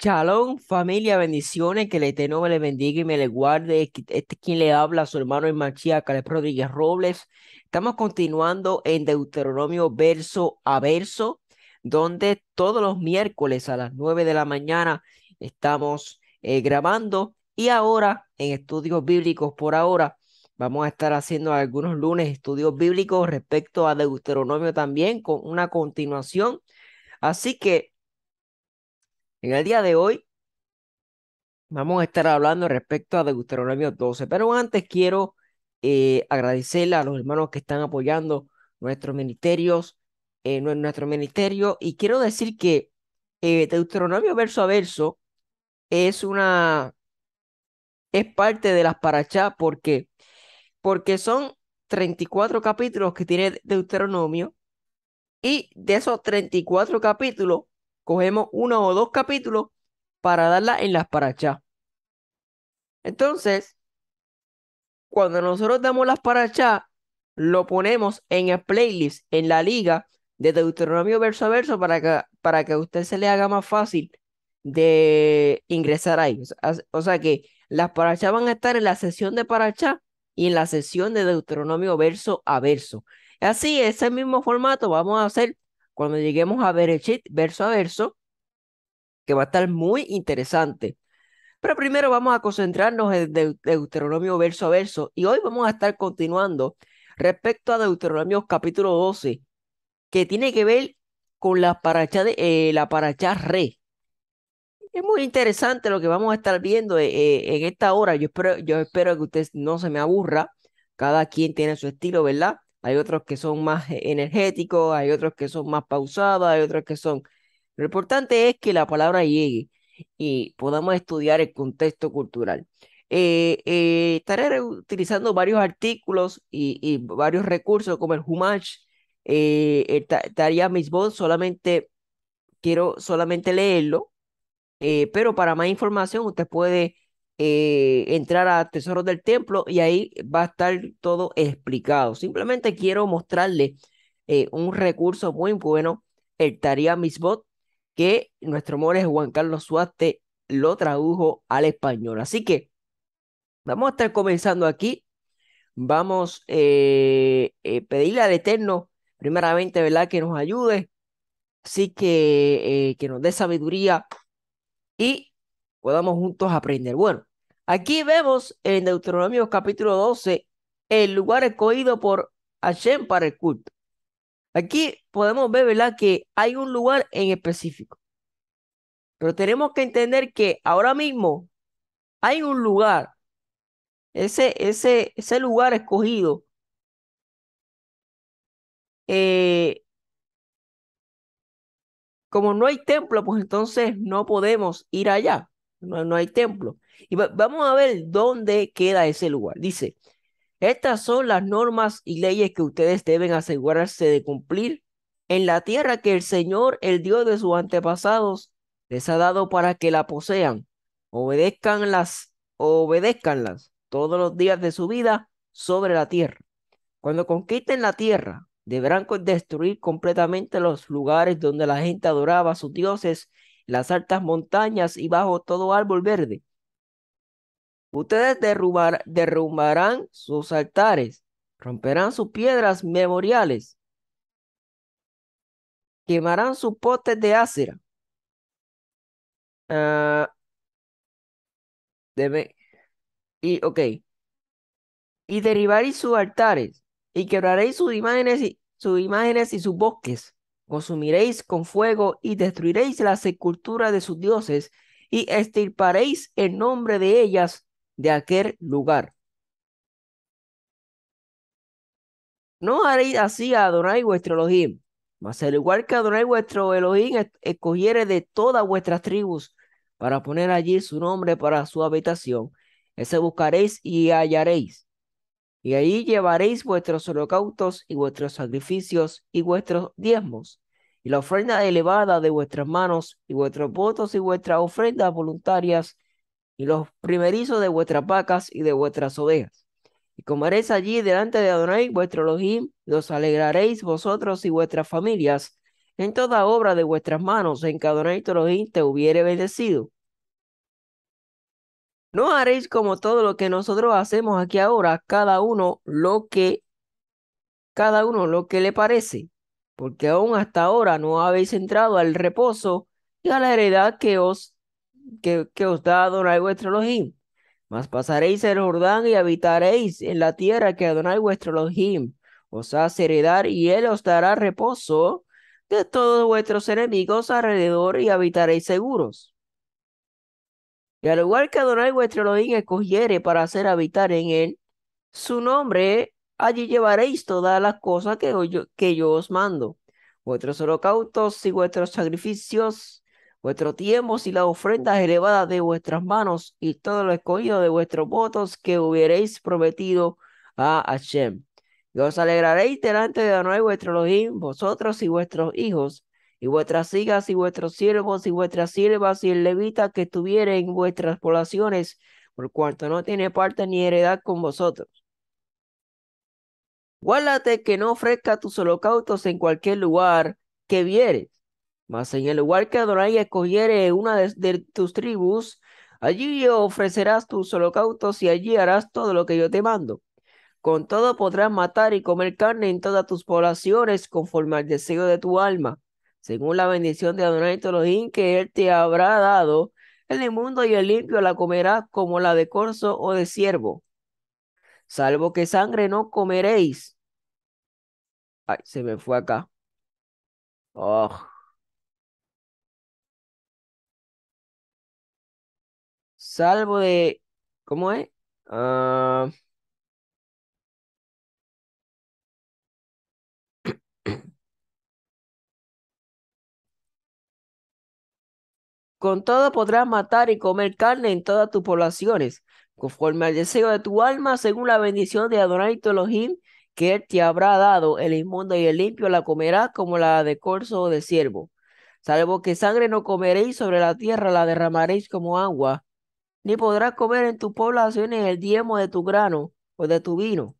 Chalón, familia, bendiciones, que el Eterno me le bendiga y me le guarde. Este es quien le habla, su hermano en Machía, Caleb Rodríguez Robles. Estamos continuando en Deuteronomio verso a verso, donde todos los miércoles a las 9 de la mañana estamos eh, grabando. Y ahora, en estudios bíblicos por ahora, vamos a estar haciendo algunos lunes estudios bíblicos respecto a Deuteronomio también, con una continuación. Así que en el día de hoy vamos a estar hablando respecto a Deuteronomio 12, pero antes quiero eh, agradecerle a los hermanos que están apoyando nuestros ministerios, eh, nuestro ministerio, y quiero decir que eh, Deuteronomio verso a verso es una, es parte de las parachá, porque Porque son 34 capítulos que tiene Deuteronomio, y de esos 34 capítulos, cogemos uno o dos capítulos para darla en las parachas. Entonces, cuando nosotros damos las parachas, lo ponemos en el playlist, en la liga de Deuteronomio verso a verso para que, para que a usted se le haga más fácil de ingresar ahí. O sea, que las parachas van a estar en la sesión de parachas. y en la sesión de Deuteronomio verso a verso. Así, ese mismo formato vamos a hacer cuando lleguemos a ver el chit verso a verso, que va a estar muy interesante. Pero primero vamos a concentrarnos en Deuteronomio verso a verso y hoy vamos a estar continuando respecto a Deuteronomio capítulo 12, que tiene que ver con la paracha, eh, la re. Es muy interesante lo que vamos a estar viendo eh, eh, en esta hora. Yo espero, yo espero que usted no se me aburra. Cada quien tiene su estilo, ¿verdad? hay otros que son más e-, energéticos, hay otros que son más pausados, hay otros que son... Lo importante es que la palabra llegue y podamos estudiar el contexto cultural. Eh, eh, estaré utilizando varios artículos y, varios recursos como el Humash. eh, estaría mis voz, solamente quiero solamente leerlo, eh, pero para más información usted puede eh, entrar a Tesoros del Templo y ahí va a estar todo explicado. Simplemente quiero mostrarle eh, un recurso muy bueno, el Taría Misbot, que nuestro amor es Juan Carlos Suárez lo tradujo al español. Así que vamos a estar comenzando aquí. Vamos a eh, pedirle al Eterno, primeramente, ¿verdad?, que nos ayude. Así que que nos dé sabiduría y podamos juntos aprender. Bueno, Aquí vemos en Deuteronomio capítulo 12 el lugar escogido por Hashem para el culto. Aquí podemos ver, que hay un lugar en específico. Pero tenemos que entender que ahora mismo hay un lugar, ese, ese, ese lugar escogido. Eh, como no hay templo, pues entonces no podemos ir allá no, hay templo. Y vamos a ver dónde queda ese lugar. Dice, estas son las normas y leyes que ustedes deben asegurarse de cumplir en la tierra que el Señor, el Dios de sus antepasados, les ha dado para que la posean. Obedezcanlas, obedezcanlas todos los días de su vida sobre la tierra. Cuando conquisten la tierra, deberán destruir completamente los lugares donde la gente adoraba a sus dioses las altas montañas y bajo todo árbol verde. Ustedes derrumbarán sus altares, romperán sus piedras memoriales, quemarán sus potes de ácera. Ah, y, ok. Y derribaréis sus altares, y quebraréis sus imágenes y, sus imágenes y sus bosques consumiréis con fuego y destruiréis la sepultura de sus dioses y estirparéis el nombre de ellas de aquel lugar. No haréis así a Adonai vuestro Elohim, mas al igual que Adonai vuestro Elohim escogiere de todas vuestras tribus para poner allí su nombre para su habitación, ese buscaréis y hallaréis y ahí llevaréis vuestros holocaustos y vuestros sacrificios y vuestros diezmos, y la ofrenda elevada de vuestras manos, y vuestros votos y vuestras ofrendas voluntarias, y los primerizos de vuestras vacas y de vuestras ovejas. Y comeréis allí delante de Adonai vuestro Elohim, los alegraréis vosotros y vuestras familias en toda obra de vuestras manos, en que Adonai tu Elohim te hubiere bendecido. No haréis como todo lo que nosotros hacemos aquí ahora, cada uno lo que cada uno lo que le parece, porque aún hasta ahora no habéis entrado al reposo y a la heredad que os que, os da Adonai vuestro Elohim. Mas pasaréis el Jordán y habitaréis en la tierra que Adonai vuestro Elohim os hace heredar y él os dará reposo de todos vuestros enemigos alrededor y habitaréis seguros. Y al lugar que Adonai vuestro Elohim escogiere para hacer habitar en él su nombre, allí llevaréis todas las cosas que yo, os mando, vuestros holocaustos y vuestros sacrificios, vuestros tiempos y las ofrendas elevadas de vuestras manos y todo lo escogido de vuestros votos que hubiereis prometido a Hashem. Y os alegraréis delante de Adonai vuestro Elohim, vosotros y vuestros hijos, y vuestras hijas y vuestros siervos y vuestras siervas y el levita que estuviere en vuestras poblaciones, por cuanto no tiene parte ni heredad con vosotros. Guárdate que no ofrezca tus holocaustos en cualquier lugar que vieres, mas en el lugar que Adonai escogiere una de, de tus tribus, allí ofrecerás tus holocaustos y allí harás todo lo que yo te mando. Con todo podrás matar y comer carne en todas tus poblaciones conforme al deseo de tu alma según la bendición de Adonai Tolojín que él te habrá dado, el inmundo y el limpio la comerá como la de corzo o de ciervo, salvo que sangre no comeréis. Ay, se me fue acá. Oh. Salvo de, ¿cómo es? Ah... Con todo podrás matar y comer carne en todas tus poblaciones, conforme al deseo de tu alma, según la bendición de Adonai Tolohim, que él te habrá dado, el inmundo y el limpio la comerás como la de corzo o de ciervo. Salvo que sangre no comeréis sobre la tierra, la derramaréis como agua, ni podrás comer en tus poblaciones el diemo de tu grano o de tu vino,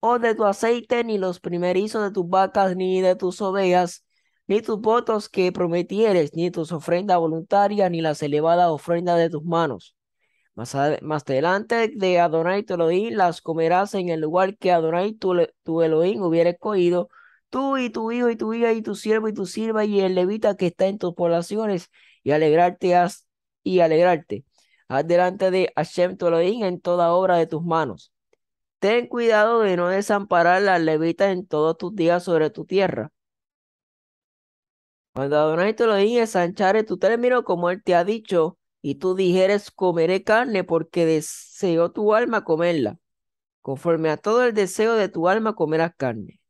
o de tu aceite, ni los primerizos de tus vacas, ni de tus ovejas, ni tus votos que prometieres, ni tus ofrendas voluntarias, ni las elevadas ofrendas de tus manos. Más, delante adelante de Adonai tu Elohim las comerás en el lugar que Adonai tu, tu Elohim hubiera escogido, tú y tu hijo y tu hija y tu siervo y tu sirva y el levita que está en tus poblaciones, y alegrarte has, y alegrarte. Haz delante de Hashem tu Elohim en toda obra de tus manos. Ten cuidado de no desamparar las levitas en todos tus días sobre tu tierra cuando pues, Adonai te lo tu término como él te ha dicho, y tú dijeres, comeré carne porque deseó tu alma comerla. Conforme a todo el deseo de tu alma comerás carne.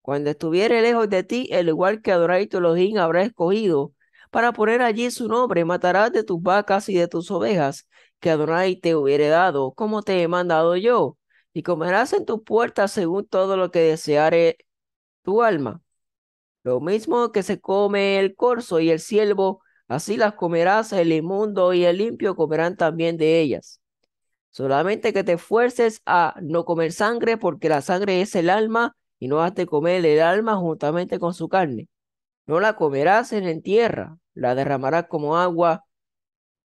Cuando estuviere lejos de ti, el igual que Adonai tu habrá escogido, para poner allí su nombre, matarás de tus vacas y de tus ovejas, que Adonai te hubiere dado, como te he mandado yo, y comerás en tus puertas según todo lo que deseare tu alma. Lo mismo que se come el corzo y el ciervo, así las comerás, el inmundo y el limpio comerán también de ellas. Solamente que te fuerces a no comer sangre, porque la sangre es el alma, y no has de comer el alma juntamente con su carne. No la comerás en tierra, la derramarás como agua.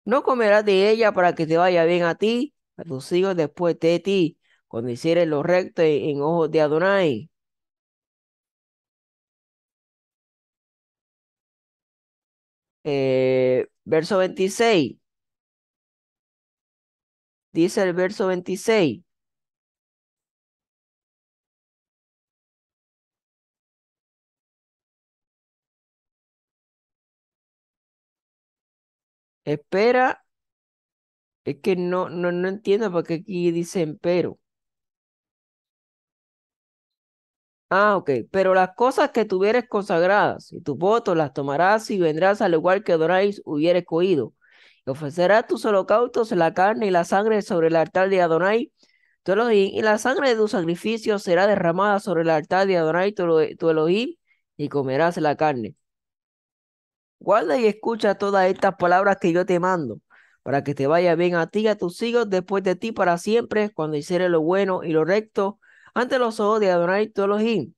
No comerás de ella para que te vaya bien a ti, a tus hijos después de ti, cuando hicieres lo recto en ojos de Adonai. Eh, verso 26. Dice el verso 26. Espera. Es que no, no, no entiendo porque aquí dice pero Ah, ok. Pero las cosas que tuvieres consagradas y tus votos las tomarás y vendrás al lugar que Adonai hubiere cogido. Y ofrecerás tus holocaustos, la carne y la sangre sobre el altar de Adonai, tu Elohim, y la sangre de tu sacrificio será derramada sobre el altar de Adonai, tu Elohim, y comerás la carne. Guarda y escucha todas estas palabras que yo te mando, para que te vaya bien a ti y a tus hijos después de ti para siempre, cuando hicieras lo bueno y lo recto, ante los ojos de Adonai Tolojin.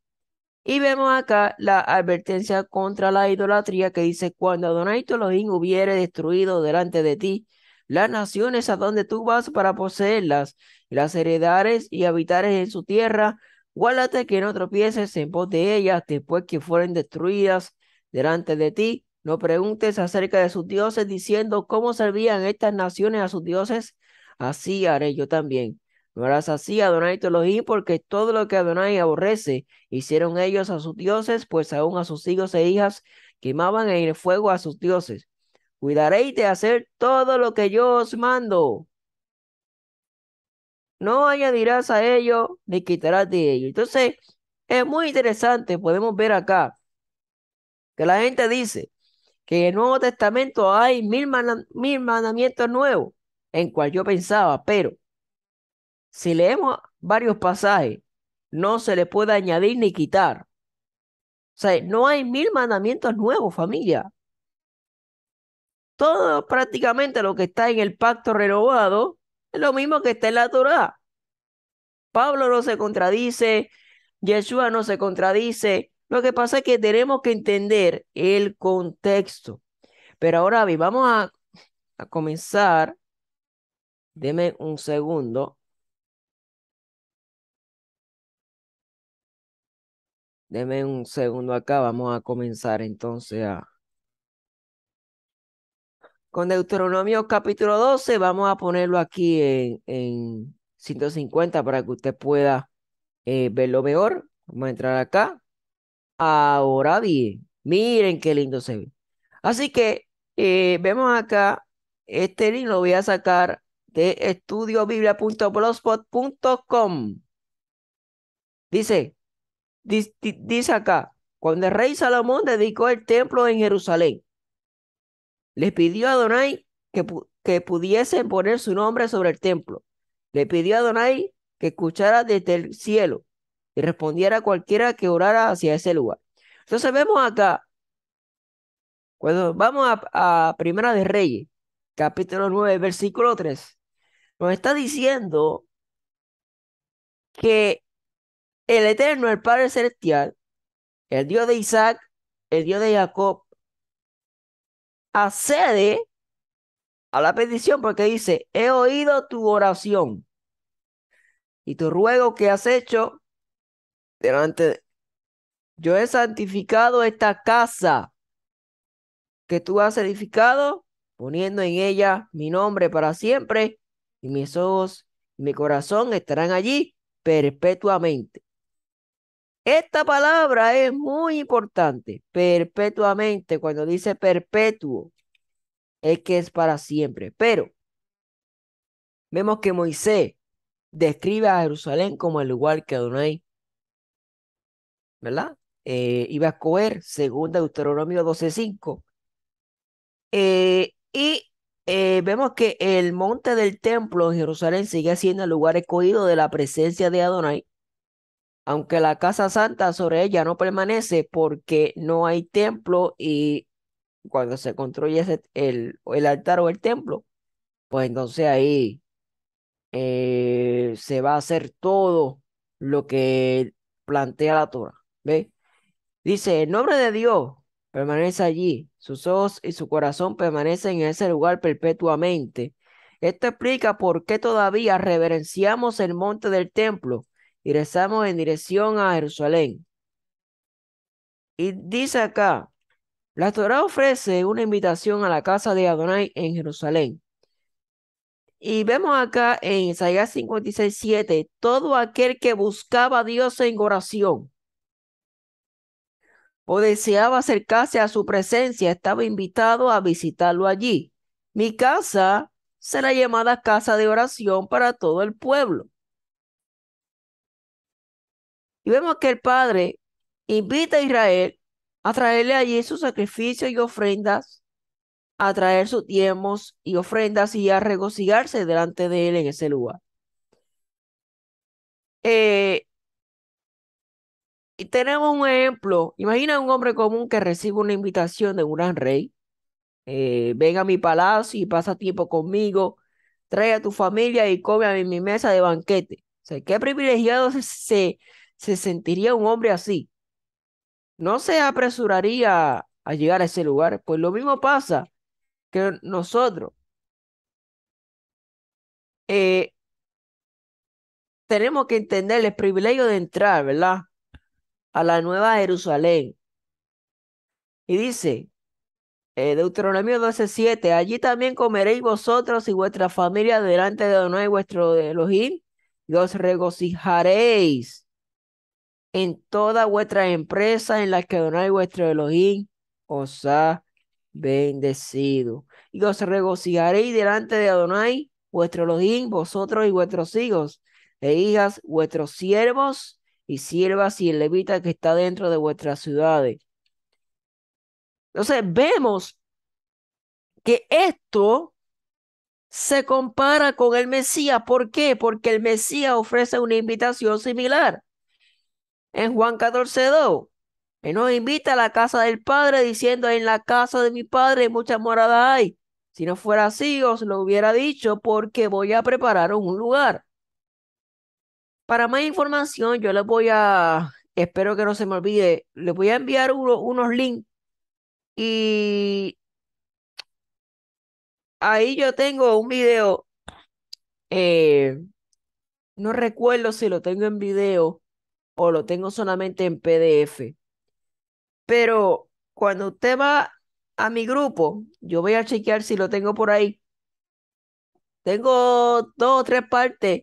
Y vemos acá la advertencia contra la idolatría que dice, cuando Adonai Tolojin hubiere destruido delante de ti las naciones a donde tú vas para poseerlas, las heredares y habitares en su tierra, guárdate que no tropieces en pos de ellas después que fueren destruidas delante de ti. No preguntes acerca de sus dioses diciendo cómo servían estas naciones a sus dioses. Así haré yo también. No harás así, Adonai lo Elohim, porque todo lo que Adonai aborrece hicieron ellos a sus dioses, pues aún a sus hijos e hijas quemaban en el fuego a sus dioses. Cuidaréis de hacer todo lo que yo os mando. No añadirás a ellos. ni quitarás de ellos. Entonces, es muy interesante, podemos ver acá que la gente dice que en el Nuevo Testamento hay mil, mil mandamientos nuevos, en cual yo pensaba, pero si leemos varios pasajes, no se le puede añadir ni quitar. O sea, no hay mil mandamientos nuevos, familia. Todo prácticamente lo que está en el pacto renovado es lo mismo que está en la Torah. Pablo no se contradice, Yeshua no se contradice. Lo que pasa es que tenemos que entender el contexto. Pero ahora, vamos a comenzar. Deme un segundo. Deme un segundo acá, vamos a comenzar entonces a... Con Deuteronomio capítulo 12, vamos a ponerlo aquí en, en 150 para que usted pueda eh, verlo mejor. Vamos a entrar acá. Ahora bien, miren qué lindo se ve. Así que eh, vemos acá, este link lo voy a sacar de estudiobiblia.blogspot.com. Dice, Dice acá, cuando el rey Salomón dedicó el templo en Jerusalén, le pidió a Donai que, que pudiesen poner su nombre sobre el templo. Le pidió a Donai que escuchara desde el cielo y respondiera a cualquiera que orara hacia ese lugar. Entonces vemos acá, cuando vamos a, a Primera de Reyes, capítulo 9, versículo 3, nos está diciendo que el Eterno, el Padre Celestial, el Dios de Isaac, el Dios de Jacob, accede a la petición porque dice, he oído tu oración y tu ruego que has hecho delante de... Yo he santificado esta casa que tú has edificado, poniendo en ella mi nombre para siempre, y mis ojos y mi corazón estarán allí perpetuamente. Esta palabra es muy importante. Perpetuamente, cuando dice perpetuo, es que es para siempre. Pero vemos que Moisés describe a Jerusalén como el lugar que Adonai, ¿verdad? Eh, iba a escoger, según Deuteronomio 12:5. Eh, y eh, vemos que el monte del templo en Jerusalén sigue siendo el lugar escogido de la presencia de Adonai aunque la casa santa sobre ella no permanece porque no hay templo y cuando se construye el, altar o el templo, pues entonces ahí eh, se va a hacer todo lo que plantea la Torah. ¿ve? Dice, el nombre de Dios permanece allí, sus ojos y su corazón permanecen en ese lugar perpetuamente. Esto explica por qué todavía reverenciamos el monte del templo regresamos en dirección a Jerusalén. Y dice acá, la Torá ofrece una invitación a la casa de Adonai en Jerusalén. Y vemos acá en Isaías 56.7, todo aquel que buscaba a Dios en oración o deseaba acercarse a su presencia estaba invitado a visitarlo allí. Mi casa será llamada casa de oración para todo el pueblo. Y vemos que el Padre invita a Israel a traerle allí sus sacrificios y ofrendas, a traer sus tiempos y ofrendas y a regocijarse delante de él en ese lugar. Eh, y tenemos un ejemplo. Imagina un hombre común que recibe una invitación de un gran rey. venga eh, ven a mi palacio y pasa tiempo conmigo. Trae a tu familia y come a mi mesa de banquete. O qué privilegiado se, se sentiría un hombre así? No se apresuraría a llegar a ese lugar. Pues lo mismo pasa que nosotros. Eh, tenemos que entender el privilegio de entrar, ¿verdad? A la nueva Jerusalén. Y dice, eh, Deuteronomio 12:7, allí también comeréis vosotros y vuestra familia delante de Donó y vuestro Elohim, y os regocijaréis en toda vuestra empresa en la que Adonai vuestro Elohim os ha bendecido. Y os regocijaréis delante de Adonai, vuestro Elohim, vosotros y vuestros hijos e hijas, vuestros siervos y siervas y el levita que está dentro de vuestras ciudades. Entonces vemos que esto se compara con el Mesías. ¿Por qué? Porque el Mesías ofrece una invitación similar en Juan 14.2. Él nos invita a la casa del Padre diciendo, en la casa de mi Padre muchas moradas hay. Si no fuera así, os lo hubiera dicho porque voy a preparar un lugar. Para más información, yo les voy a, espero que no se me olvide, les voy a enviar unos links y ahí yo tengo un video, eh, no recuerdo si lo tengo en video, o lo tengo solamente en PDF. Pero cuando usted va a mi grupo, yo voy a chequear si lo tengo por ahí. Tengo dos o tres partes.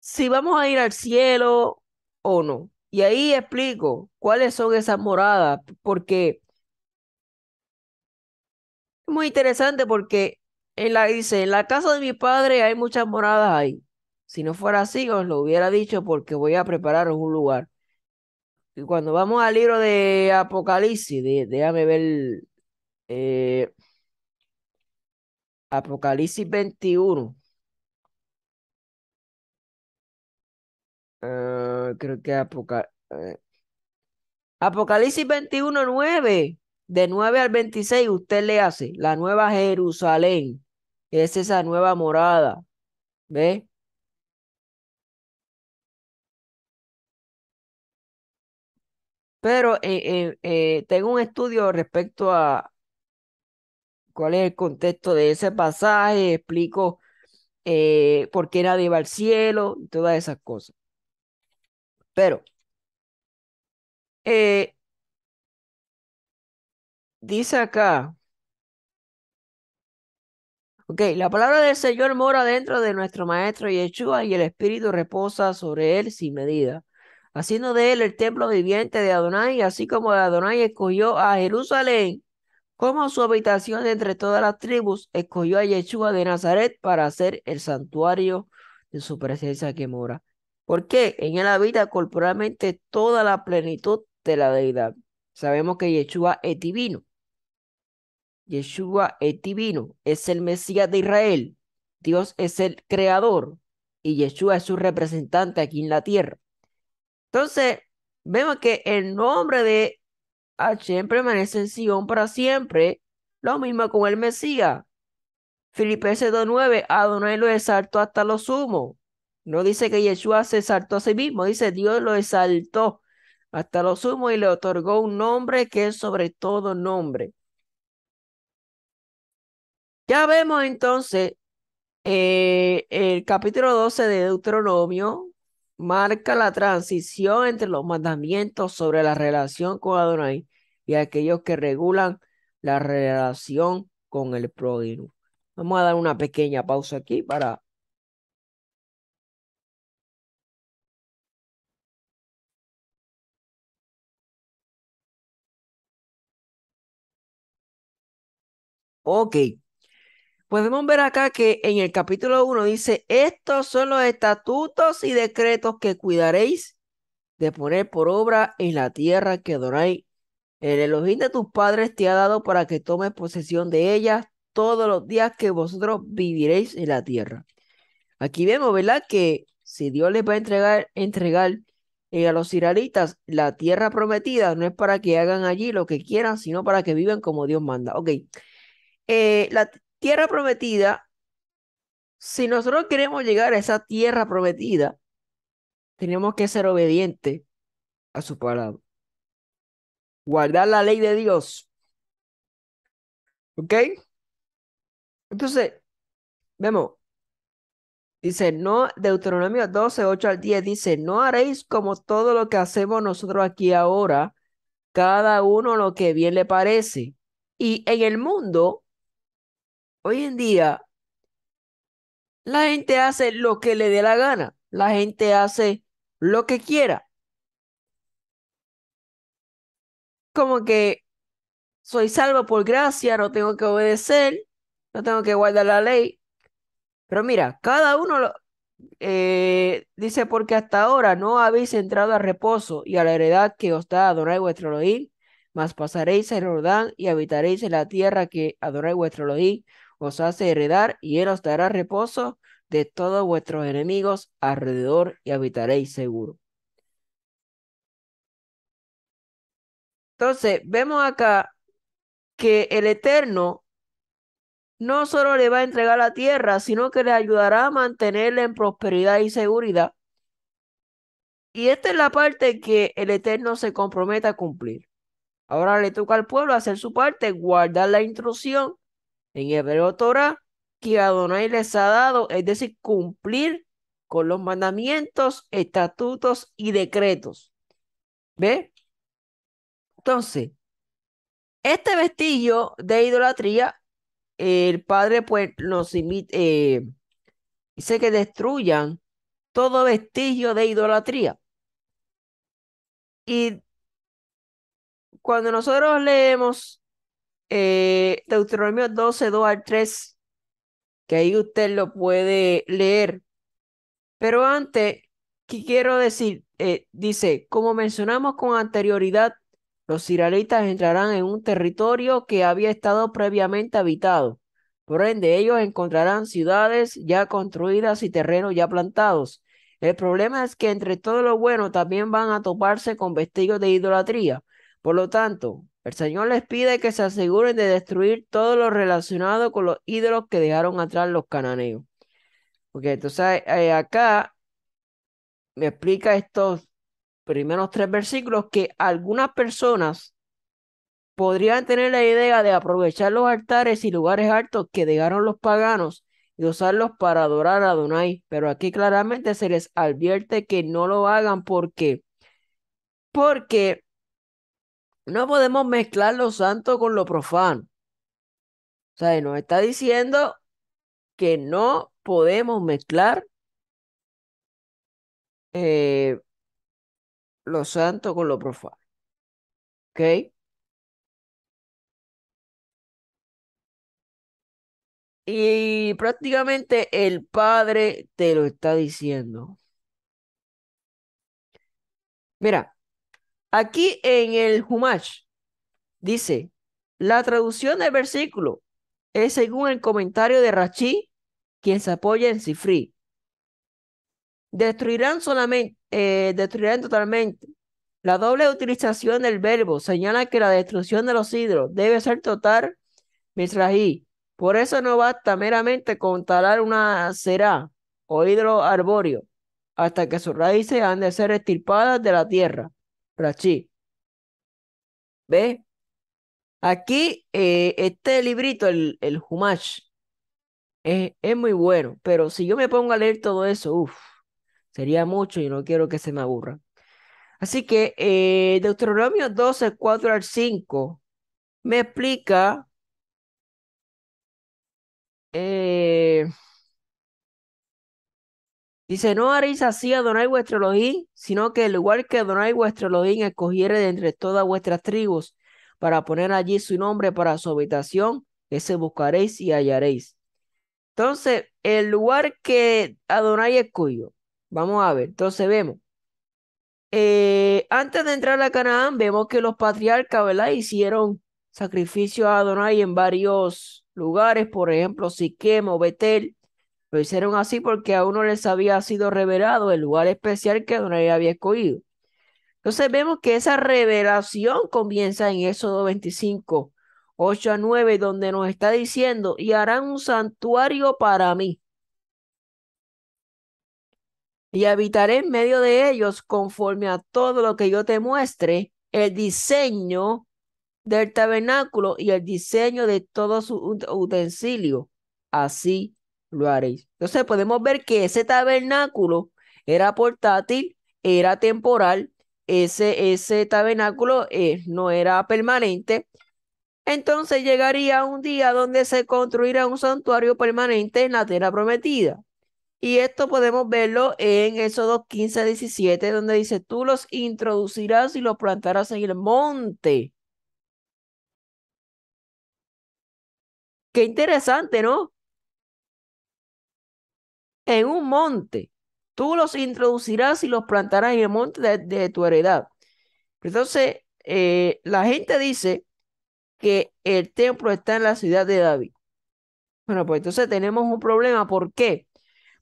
Si vamos a ir al cielo o no. Y ahí explico cuáles son esas moradas, porque es muy interesante porque en la, dice, en la casa de mi padre hay muchas moradas ahí. Si no fuera así, os lo hubiera dicho porque voy a prepararos un lugar. Y cuando vamos al libro de Apocalipsis, déjame ver eh, Apocalipsis 21. Ah, creo que eh, Apocalipsis 21, 9. De 9 al 26 usted le hace la nueva Jerusalén. Es esa nueva morada. ¿Ve? Pero eh, eh, eh, tengo un estudio respecto a cuál es el contexto de ese pasaje, explico por qué nadie va al cielo, y todas esas cosas. Pero dice acá, ok, la palabra del Señor mora dentro de nuestro Maestro Yeshua y el Espíritu reposa sobre él sin medida haciendo de él el templo viviente de Adonai, así como Adonai escogió a Jerusalén como su habitación entre todas las tribus, escogió a Yeshua de Nazaret para hacer el santuario de su presencia que mora. Porque en él habita corporalmente toda la plenitud de la deidad. Sabemos que Yeshua es divino. Yeshua es divino, es el Mesías de Israel. Dios es el creador y Yeshua es su representante aquí en la tierra. Entonces, vemos que el nombre de Hashem permanece en Sion para siempre. Lo mismo con el Mesías. Filipenses 2.9, Adonai lo exaltó hasta lo sumo. No dice que Yeshua se exaltó a sí mismo, dice Dios lo exaltó hasta lo sumo y le otorgó un nombre que es sobre todo nombre. Ya vemos entonces eh, el capítulo 12 de Deuteronomio, marca la transición entre los mandamientos sobre la relación con Adonai y aquellos que regulan la relación con el pródigo. Vamos a dar una pequeña pausa aquí para Ok, podemos ver acá que en el capítulo 1 dice, estos son los estatutos y decretos que cuidaréis de poner por obra en la tierra que adoráis. El Elohim de tus padres te ha dado para que tomes posesión de ella todos los días que vosotros viviréis en la tierra. Aquí vemos, ¿verdad? Que si Dios les va a entregar, entregar eh, a los israelitas la tierra prometida, no es para que hagan allí lo que quieran, sino para que vivan como Dios manda. Ok. Eh, tierra prometida, si nosotros queremos llegar a esa tierra prometida, tenemos que ser obedientes a su palabra. Guardar la ley de Dios. ¿Ok? Entonces, vemos. Dice, no, Deuteronomio 12, al 10 dice, no haréis como todo lo que hacemos nosotros aquí ahora, cada uno lo que bien le parece. Y en el mundo Hoy en día, la gente hace lo que le dé la gana, la gente hace lo que quiera. Como que soy salvo por gracia, no tengo que obedecer, no tengo que guardar la ley. Pero mira, cada uno eh, dice, porque hasta ahora no habéis entrado a reposo y a la heredad que os da adorar vuestro Elohim, mas pasaréis el Jordán y habitaréis en la tierra que Adonai vuestro Elohim os hace heredar y él os dará reposo de todos vuestros enemigos alrededor y habitaréis seguro. Entonces, vemos acá que el Eterno no solo le va a entregar la tierra, sino que le ayudará a mantenerla en prosperidad y seguridad. Y esta es la parte que el Eterno se compromete a cumplir. Ahora le toca al pueblo hacer su parte, guardar la intrusión en hebreo Torah, que Adonai les ha dado, es decir, cumplir con los mandamientos, estatutos y decretos. ¿Ve? Entonces, este vestigio de idolatría, el Padre pues nos eh, dice que destruyan todo vestigio de idolatría. Y cuando nosotros leemos eh, Deuteronomio 12, 2 al 3, que ahí usted lo puede leer. Pero antes, ¿qué quiero decir? Eh, dice, como mencionamos con anterioridad, los israelitas entrarán en un territorio que había estado previamente habitado. Por ende, ellos encontrarán ciudades ya construidas y terrenos ya plantados. El problema es que entre todo lo bueno también van a toparse con vestigios de idolatría. Por lo tanto, el Señor les pide que se aseguren de destruir todo lo relacionado con los ídolos que dejaron atrás los cananeos. porque entonces eh, acá me explica estos primeros tres versículos que algunas personas podrían tener la idea de aprovechar los altares y lugares altos que dejaron los paganos y usarlos para adorar a Adonai, pero aquí claramente se les advierte que no lo hagan porque porque no podemos mezclar lo santo con lo profano. O sea, nos está diciendo que no podemos mezclar eh, lo santo con lo profano. ¿Ok? Y prácticamente el Padre te lo está diciendo. Mira, Aquí en el Humash dice, la traducción del versículo es según el comentario de Rachí, quien se apoya en Sifri. Destruirán solamente, eh, destruirán totalmente. La doble utilización del verbo señala que la destrucción de los hidros debe ser total, misraí. Por eso no basta meramente con talar una cera o hidro arbóreo hasta que sus raíces han de ser estirpadas de la tierra. Pero ¿Ve? Aquí, eh, este librito, el, el Humash, es, muy bueno, pero si yo me pongo a leer todo eso, uff, sería mucho y no quiero que se me aburra. Así que eh, Deuteronomio 12, 4 al 5 me explica eh, Dice, no haréis así a Adonai vuestro Elohim, sino que el lugar que Adonai vuestro Elohim escogiere de entre todas vuestras tribus, para poner allí su nombre para su habitación, ese buscaréis y hallaréis. Entonces, el lugar que Adonai escogió, vamos a ver, entonces vemos. Eh, antes de entrar a Canaán, vemos que los patriarcas, Hicieron sacrificio a Adonai en varios lugares, por ejemplo, Siquem o Betel. Lo hicieron así porque a uno les había sido revelado el lugar especial que Adonai había escogido. Entonces vemos que esa revelación comienza en Éxodo 25, 8 a 9, donde nos está diciendo, y harán un santuario para mí. Y habitaré en medio de ellos conforme a todo lo que yo te muestre, el diseño del tabernáculo y el diseño de todo su utensilio. Así lo haréis. Entonces podemos ver que ese tabernáculo era portátil, era temporal, ese, ese tabernáculo eh, no era permanente. Entonces llegaría un día donde se construirá un santuario permanente en la tierra prometida. Y esto podemos verlo en Éxodo 15, 17, donde dice, tú los introducirás y los plantarás en el monte. Qué interesante, ¿no? en un monte. Tú los introducirás y los plantarás en el monte de, tu heredad. Entonces, eh, la gente dice que el templo está en la ciudad de David. Bueno, pues entonces tenemos un problema. ¿Por qué?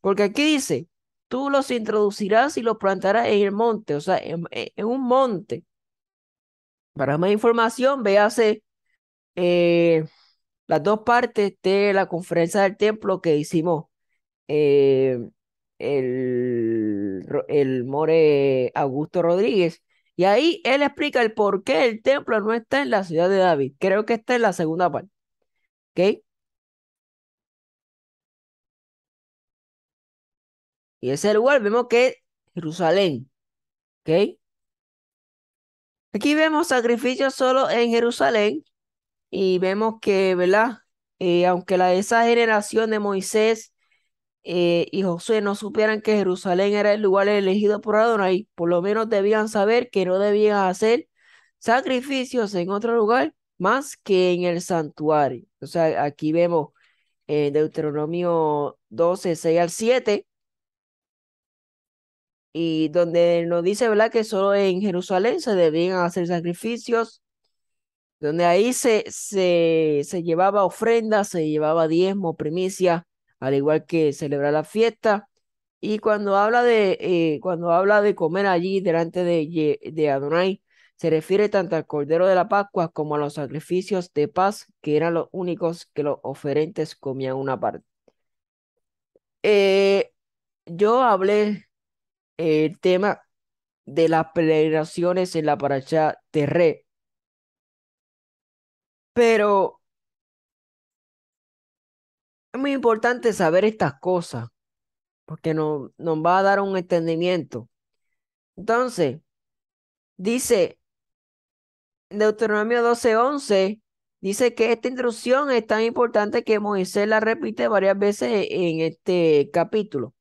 Porque aquí dice, tú los introducirás y los plantarás en el monte, o sea, en, un monte. Para más información, véase eh, las dos partes de la conferencia del templo que hicimos eh, el, el More Augusto Rodríguez. Y ahí él explica el por qué el templo no está en la ciudad de David. Creo que está en la segunda parte. ¿Ok? Y ese lugar vemos que es Jerusalén. ¿Ok? Aquí vemos sacrificios solo en Jerusalén. Y vemos que, ¿verdad? Eh, aunque la, esa generación de Moisés eh, y Josué no supieran que Jerusalén era el lugar elegido por Adonai, por lo menos debían saber que no debían hacer sacrificios en otro lugar más que en el santuario. O sea, aquí vemos en eh, Deuteronomio 12, 6 al 7, y donde nos dice, ¿verdad?, que solo en Jerusalén se debían hacer sacrificios, donde ahí se, se, se llevaba ofrenda, se llevaba diezmo, primicia, al igual que celebrar la fiesta. Y cuando habla de, eh, cuando habla de comer allí delante de, de Adonai, se refiere tanto al Cordero de la Pascua como a los sacrificios de paz, que eran los únicos que los oferentes comían una parte. Eh, yo hablé el tema de las peregrinaciones en la paracha de Re, pero es muy importante saber estas cosas, porque no, nos va a dar un entendimiento. Entonces, dice Deuteronomio 12:11, dice que esta instrucción es tan importante que Moisés la repite varias veces en este capítulo.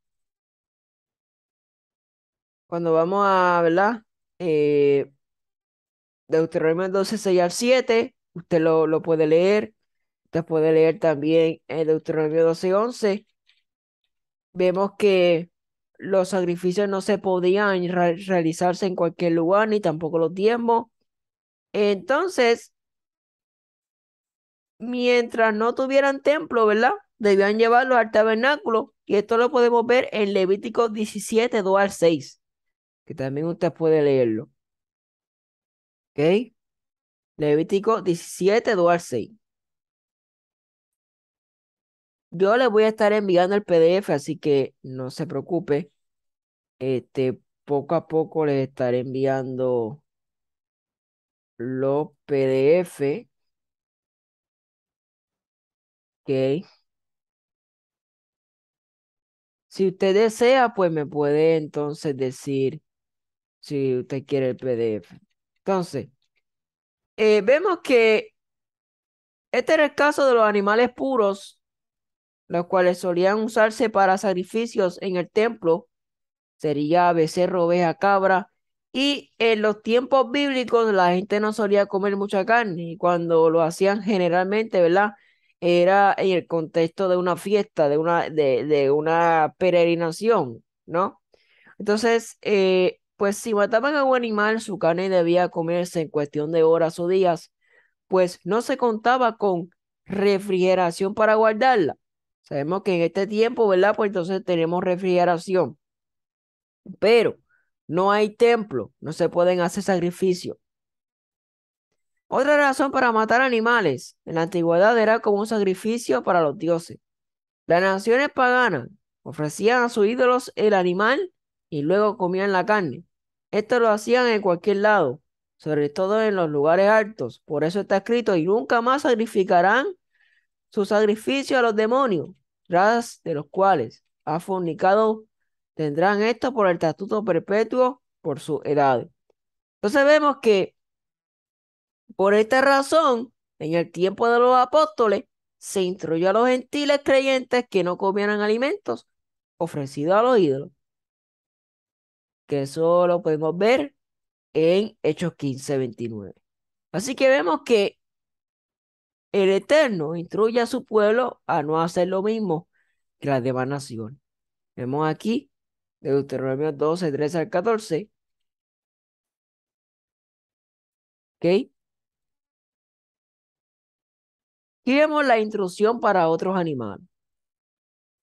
Cuando vamos a, hablar. Eh, Deuteronomio 12, al 7, usted lo, lo puede leer. Usted puede leer también en Deuteronomio 12:11. Vemos que los sacrificios no se podían realizarse en cualquier lugar, ni tampoco los tiempos Entonces, mientras no tuvieran templo, ¿verdad? Debían llevarlo al tabernáculo. Y esto lo podemos ver en Levítico 17, al 6, que también usted puede leerlo. ¿Ok? Levítico 17, al 6. Yo les voy a estar enviando el PDF, así que no se preocupe. Este, poco a poco les estaré enviando los PDF. Ok. Si usted desea, pues me puede entonces decir si usted quiere el PDF. Entonces, eh, vemos que este era el caso de los animales puros los cuales solían usarse para sacrificios en el templo, sería becerro, oveja, cabra, y en los tiempos bíblicos la gente no solía comer mucha carne, y cuando lo hacían generalmente, ¿verdad? Era en el contexto de una fiesta, de una, de, una peregrinación, ¿no? Entonces, eh, pues si mataban a un animal, su carne debía comerse en cuestión de horas o días, pues no se contaba con refrigeración para guardarla. Sabemos que en este tiempo, ¿verdad? Pues entonces tenemos refrigeración. Pero no hay templo, no se pueden hacer sacrificios. Otra razón para matar animales en la antigüedad era como un sacrificio para los dioses. Las naciones paganas ofrecían a sus ídolos el animal y luego comían la carne. Esto lo hacían en cualquier lado, sobre todo en los lugares altos. Por eso está escrito, y nunca más sacrificarán su sacrificio a los demonios, Tras de los cuales ha fornicado, tendrán esto por el estatuto perpetuo por su edad. Entonces vemos que por esta razón, en el tiempo de los apóstoles, se instruyó a los gentiles creyentes que no comieran alimentos ofrecidos a los ídolos. Que eso lo podemos ver en Hechos 15, 29. Así que vemos que el Eterno instruye a su pueblo a no hacer lo mismo que la demás naciones. Vemos aquí Deuteronomio 12, 13 al 14. ¿Ok? Aquí vemos la instrucción para otros animales.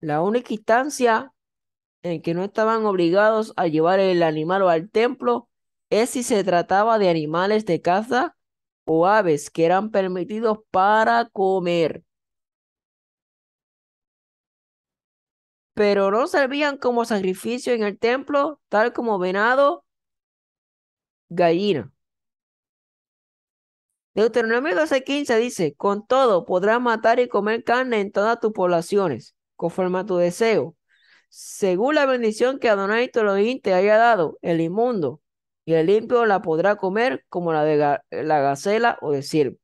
La única instancia en que no estaban obligados a llevar el animal al templo es si se trataba de animales de caza o aves que eran permitidos para comer. Pero no servían como sacrificio en el templo, tal como venado, gallina. Deuteronomio 12:15 dice, con todo podrás matar y comer carne en todas tus poblaciones, conforme a tu deseo, según la bendición que Adonai te haya dado, el inmundo, y el limpio la podrá comer como la de la gacela o de ciervo.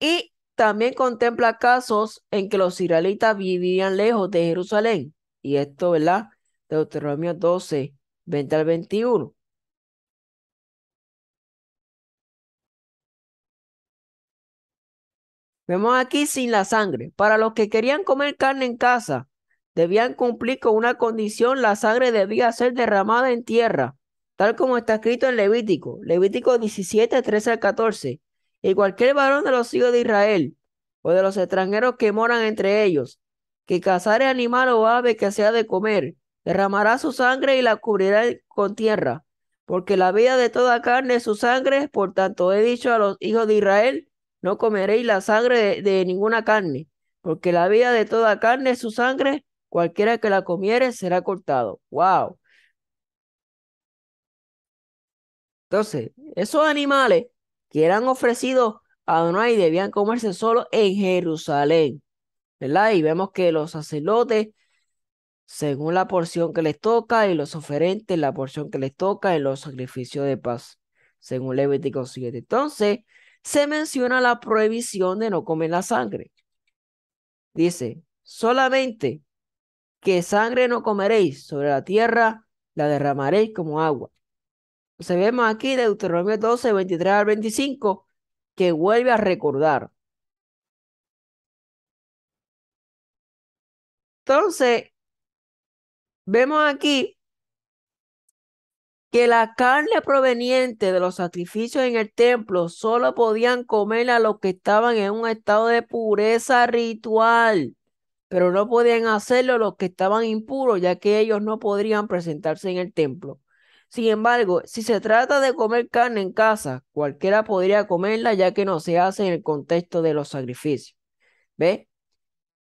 Y también contempla casos en que los israelitas vivían lejos de Jerusalén. Y esto, ¿verdad? Deuteronomio 12, 20 al 21. Vemos aquí sin la sangre. Para los que querían comer carne en casa, debían cumplir con una condición, la sangre debía ser derramada en tierra, tal como está escrito en Levítico, Levítico 17, 13 al 14, y cualquier varón de los hijos de Israel o de los extranjeros que moran entre ellos, que cazare animal o ave que sea de comer, derramará su sangre y la cubrirá con tierra, porque la vida de toda carne es su sangre, por tanto he dicho a los hijos de Israel, no comeréis la sangre de, de ninguna carne, porque la vida de toda carne es su sangre, Cualquiera que la comiere será cortado. ¡Wow! Entonces, esos animales que eran ofrecidos a Adonai debían comerse solo en Jerusalén. ¿Verdad? Y vemos que los sacerdotes, según la porción que les toca, y los oferentes, la porción que les toca, en los sacrificios de paz, según Levítico 7. Entonces, se menciona la prohibición de no comer la sangre. Dice, solamente que sangre no comeréis, sobre la tierra la derramaréis como agua. Entonces vemos aquí Deuteronomio 12, 23 al 25, que vuelve a recordar. Entonces, vemos aquí que la carne proveniente de los sacrificios en el templo solo podían comerla los que estaban en un estado de pureza ritual pero no podían hacerlo los que estaban impuros, ya que ellos no podrían presentarse en el templo. Sin embargo, si se trata de comer carne en casa, cualquiera podría comerla ya que no se hace en el contexto de los sacrificios. ¿Ve?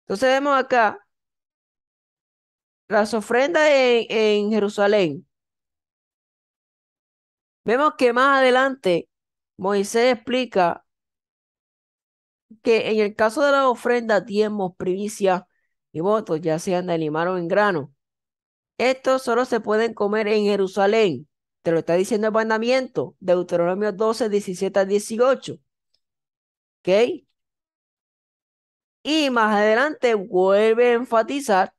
Entonces vemos acá las ofrendas en, Jerusalén. Vemos que más adelante Moisés explica que en el caso de la ofrenda tenemos primicias, y votos, ya sean de animal o en grano. Estos solo se pueden comer en Jerusalén. Te lo está diciendo el mandamiento, Deuteronomio 12, 17 al 18. ¿Ok? Y más adelante vuelve a enfatizar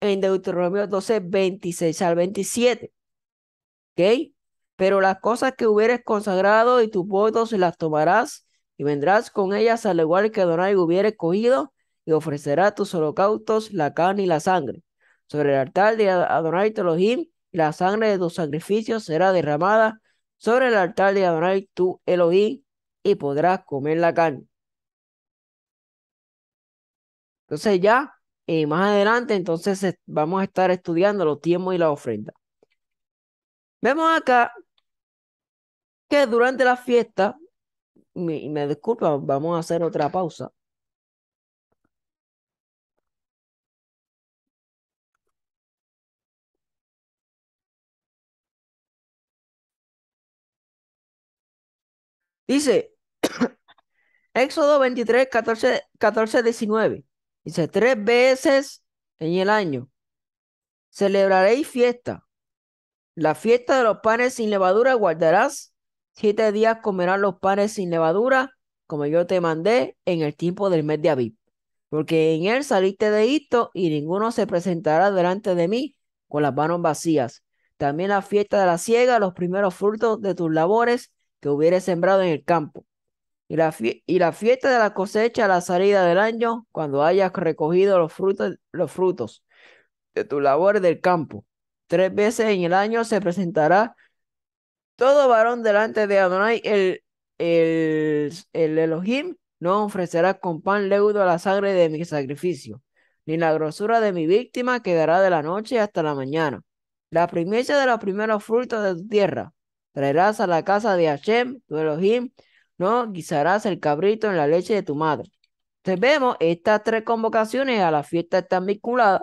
en Deuteronomio 12, 26 al 27. ¿Ok? Pero las cosas que hubieres consagrado y tus votos las tomarás y vendrás con ellas al igual que Donai hubiere cogido y ofrecerá tus holocaustos la carne y la sangre. Sobre el altar de Adonai tu Elohim, la sangre de tus sacrificios será derramada sobre el altar de Adonai tu Elohim, y podrás comer la carne. Entonces ya, eh, más adelante, entonces vamos a estar estudiando los tiempos y la ofrenda. Vemos acá que durante la fiesta, me, me disculpa, vamos a hacer otra pausa. Dice, Éxodo 23, 14, 19. Dice, tres veces en el año celebraréis fiesta. La fiesta de los panes sin levadura guardarás. Siete días comerán los panes sin levadura, como yo te mandé en el tiempo del mes de Abib. Porque en él saliste de Egipto y ninguno se presentará delante de mí con las manos vacías. También la fiesta de la siega los primeros frutos de tus labores que hubiere sembrado en el campo. Y la, y la fiesta de la cosecha a la salida del año, cuando hayas recogido los frutos, los frutos de tu labor del campo. Tres veces en el año se presentará todo varón delante de Adonai, el, el, el Elohim, no ofrecerá con pan leudo la sangre de mi sacrificio, ni la grosura de mi víctima quedará de la noche hasta la mañana. La primicia de los primeros frutos de tu tierra, Traerás a la casa de Hashem, tu Elohim, no guisarás el cabrito en la leche de tu madre. Entonces vemos estas tres convocaciones a la fiesta están vinculadas,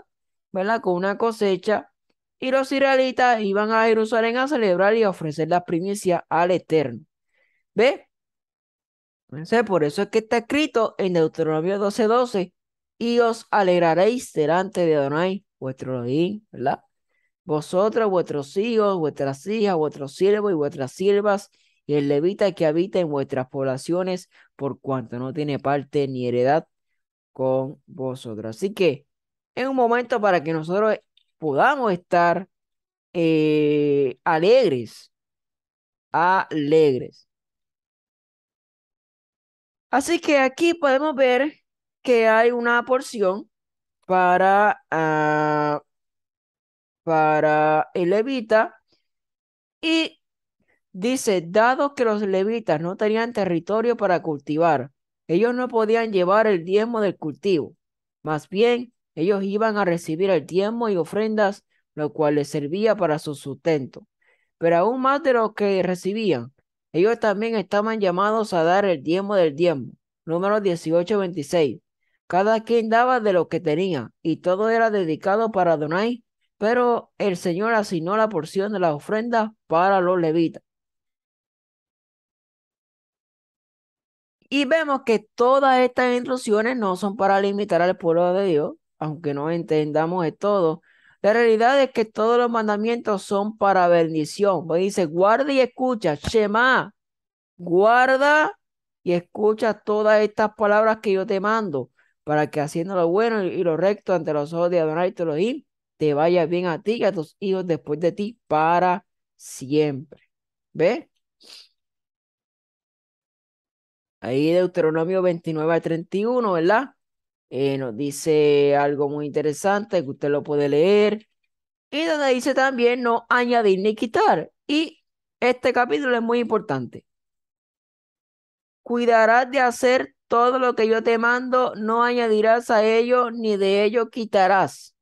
¿verdad? Con una cosecha. Y los israelitas iban a Jerusalén a celebrar y a ofrecer las primicias al Eterno. ¿Ve? por eso es que está escrito en Deuteronomio 12:12, y os alegraréis delante de Adonai, vuestro Elohim, ¿verdad? vosotros, vuestros hijos, vuestras hijas, vuestros siervos y vuestras siervas, y el levita que habita en vuestras poblaciones, por cuanto no tiene parte ni heredad con vosotros. Así que en un momento para que nosotros podamos estar eh, alegres, alegres. Así que aquí podemos ver que hay una porción para ah, para el levita y dice, dado que los levitas no tenían territorio para cultivar, ellos no podían llevar el diezmo del cultivo, más bien ellos iban a recibir el diezmo y ofrendas, lo cual les servía para su sustento. Pero aún más de lo que recibían, ellos también estaban llamados a dar el diezmo del diezmo, número 1826. Cada quien daba de lo que tenía, y todo era dedicado para donar pero el Señor asignó la porción de las ofrendas para los levitas. Y vemos que todas estas instrucciones no son para limitar al pueblo de Dios, aunque no entendamos de todo. La realidad es que todos los mandamientos son para bendición. Pues dice, guarda y escucha, Shema, guarda y escucha todas estas palabras que yo te mando, para que haciendo lo bueno y lo recto ante los ojos de Adonai te lo diga te vaya bien a ti y a tus hijos después de ti para siempre. ¿Ve? Ahí Deuteronomio 29 a 31, ¿verdad? Eh, nos dice algo muy interesante que usted lo puede leer. Y donde dice también no añadir ni quitar. Y este capítulo es muy importante. Cuidarás de hacer todo lo que yo te mando, no añadirás a ello ni de ello quitarás.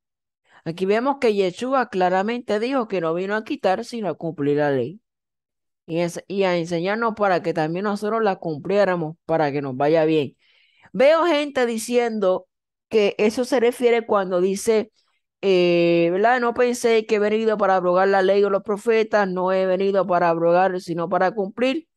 Aquí vemos que Yeshua claramente dijo que no vino a quitar, sino a cumplir la ley. Y, a enseñarnos para que también nosotros la cumpliéramos, para que nos vaya bien. Veo gente diciendo que eso se refiere cuando dice, eh, ¿verdad? No pensé que he venido para abrogar la ley de los profetas, no he venido para abrogar, sino para cumplir.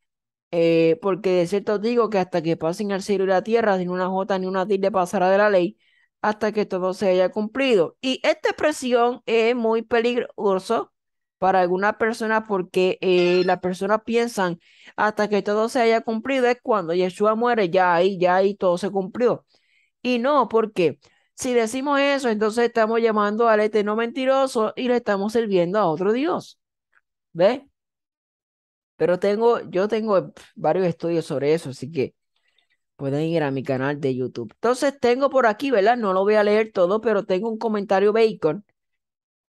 Eh, porque de cierto digo que hasta que pasen al cielo y la tierra, sin una jota ni una tilde pasará de la ley hasta que todo se haya cumplido. Y esta expresión es muy peligroso para alguna persona porque eh, las personas piensan hasta que todo se haya cumplido es cuando Yeshua muere, ya ahí, ya ahí todo se cumplió. Y no, porque si decimos eso, entonces estamos llamando al eterno mentiroso y le estamos sirviendo a otro Dios. ve Pero tengo, yo tengo varios estudios sobre eso, así que pueden ir a mi canal de YouTube. Entonces tengo por aquí, ¿verdad? No lo voy a leer todo, pero tengo un comentario bacon.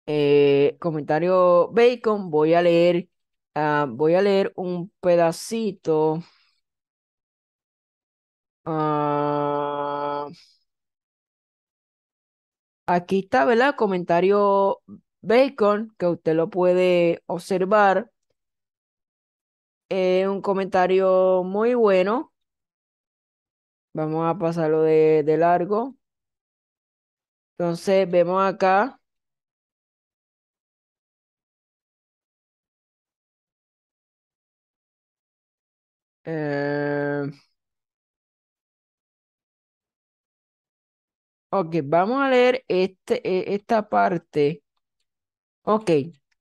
Eh, comentario bacon, voy a leer, ah, voy a leer un pedacito. Ah, aquí está, ¿verdad? Comentario Bacon, que usted lo puede observar. Eh, un comentario muy bueno. Vamos a pasarlo de, largo. Entonces vemos acá. Eh... Ok, vamos a leer este, e, esta parte. Ok,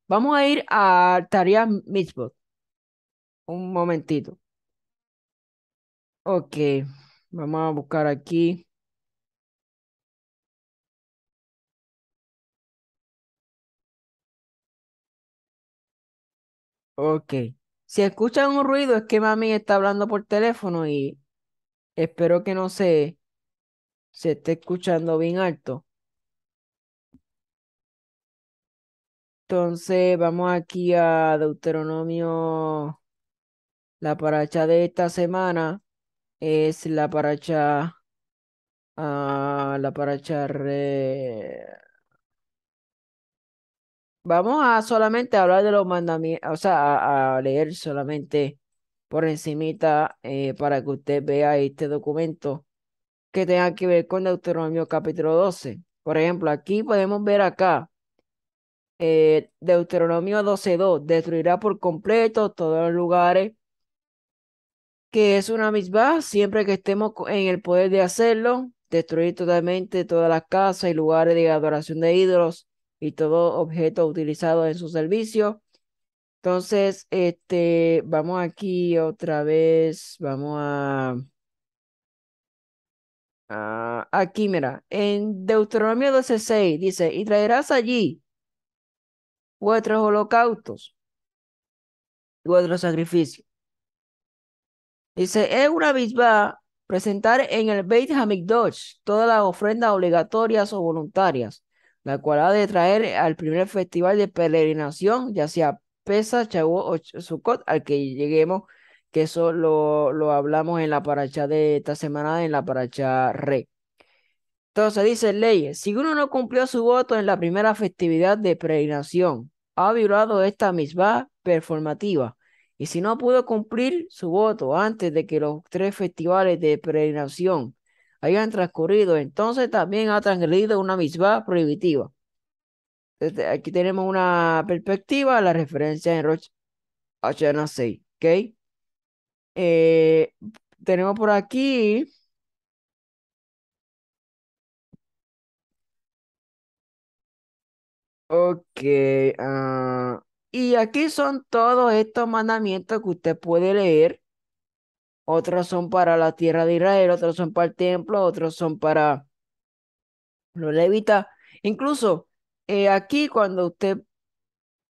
vamos a ir a tarea Mitzvot. Un momentito. Ok. Vamos a buscar aquí. Ok. Si escuchan un ruido es que mami está hablando por teléfono y espero que no se, se esté escuchando bien alto. Entonces vamos aquí a Deuteronomio, la paracha de esta semana es la paracha, ah, la paracha Vamos a solamente hablar de los mandamientos, o sea, a, leer solamente por encimita eh, para que usted vea este documento que tenga que ver con Deuteronomio capítulo 12. Por ejemplo, aquí podemos ver acá eh, Deuteronomio 12.2, destruirá por completo todos los lugares que es una misma siempre que estemos en el poder de hacerlo, destruir totalmente todas las casas y lugares de adoración de ídolos y todo objeto utilizado en su servicio. Entonces, este, vamos aquí otra vez, vamos a, a aquí, mira, en Deuteronomio 12:6 dice, y traerás allí vuestros holocaustos, vuestros sacrificios Dice, es una misma presentar en el Beit Hamikdash todas las ofrendas obligatorias o voluntarias, la cual ha de traer al primer festival de peregrinación, ya sea Pesa, Shavuot o Sukkot, al que lleguemos, que eso lo, hablamos en la paracha de esta semana, en la paracha Re. Entonces dice leyes, si uno no cumplió su voto en la primera festividad de peregrinación, ha violado esta misma performativa y si no pudo cumplir su voto antes de que los tres festivales de peregrinación hayan transcurrido, entonces también ha transgredido una misma prohibitiva. Este, aquí tenemos una perspectiva, la referencia en Roche Hachana ¿okay? Eh, tenemos por aquí Ok, ah, y aquí son todos estos mandamientos que usted puede leer. Otros son para la tierra de Israel, otros son para el templo, otros son para los levitas. Incluso eh, aquí cuando usted,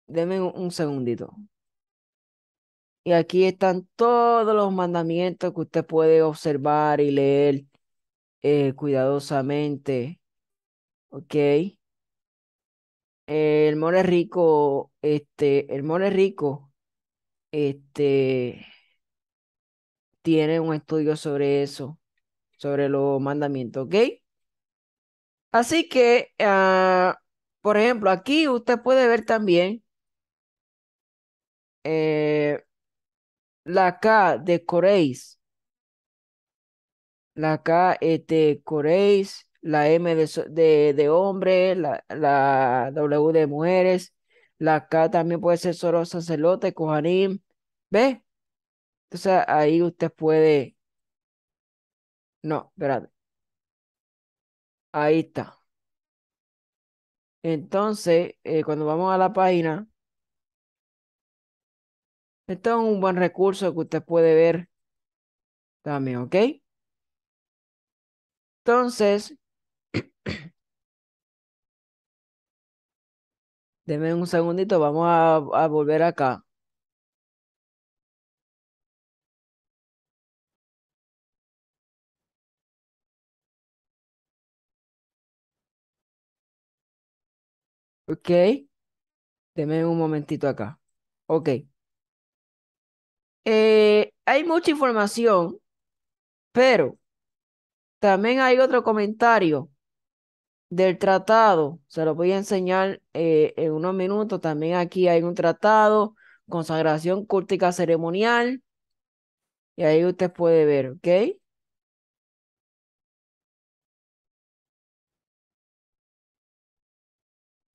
deme un, segundito. Y aquí están todos los mandamientos que usted puede observar y leer eh, cuidadosamente. ¿Ok? El more rico este, el More Rico, este, tiene un estudio sobre eso, sobre los mandamientos, ¿ok? Así que, ah, por ejemplo, aquí usted puede ver también la K de Coréis. La K de Coreis, la este, M de, hombres, la, la W de mujeres, la K también puede ser solo sacerdote, cojanim. ¿Ve? Entonces ahí usted puede. No, espérate. Ahí está. Entonces, eh, cuando vamos a la página, esto es un buen recurso que usted puede ver también, ¿ok? Entonces, Deme un segundito, vamos a, volver acá. Ok. Deme un momentito acá. Ok. Eh, hay mucha información, pero también hay otro comentario del tratado, se lo voy a enseñar eh, en unos minutos. También aquí hay un tratado, consagración cultica ceremonial. Y ahí usted puede ver, ¿ok?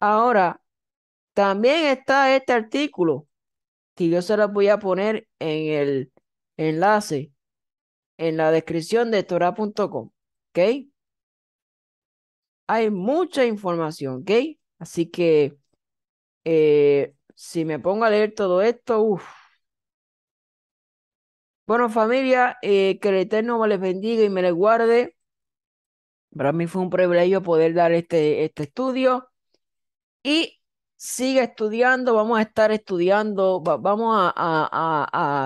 Ahora, también está este artículo que yo se lo voy a poner en el enlace, en la descripción de Torah.com. ¿Ok? hay mucha información, ¿ok? Así que eh, si me pongo a leer todo esto, uff. Bueno, familia, eh, que el Eterno me les bendiga y me les guarde. Para mí fue un privilegio poder dar este, este estudio. Y siga estudiando, vamos a estar estudiando, vamos a,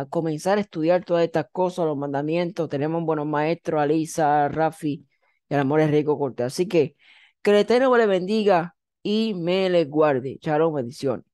a, comenzar a estudiar todas estas cosas, los mandamientos. Tenemos buenos maestros, Alisa, Rafi y el amor es rico corte. Así que que el Eterno le bendiga y me le guarde. Charo, bendiciones.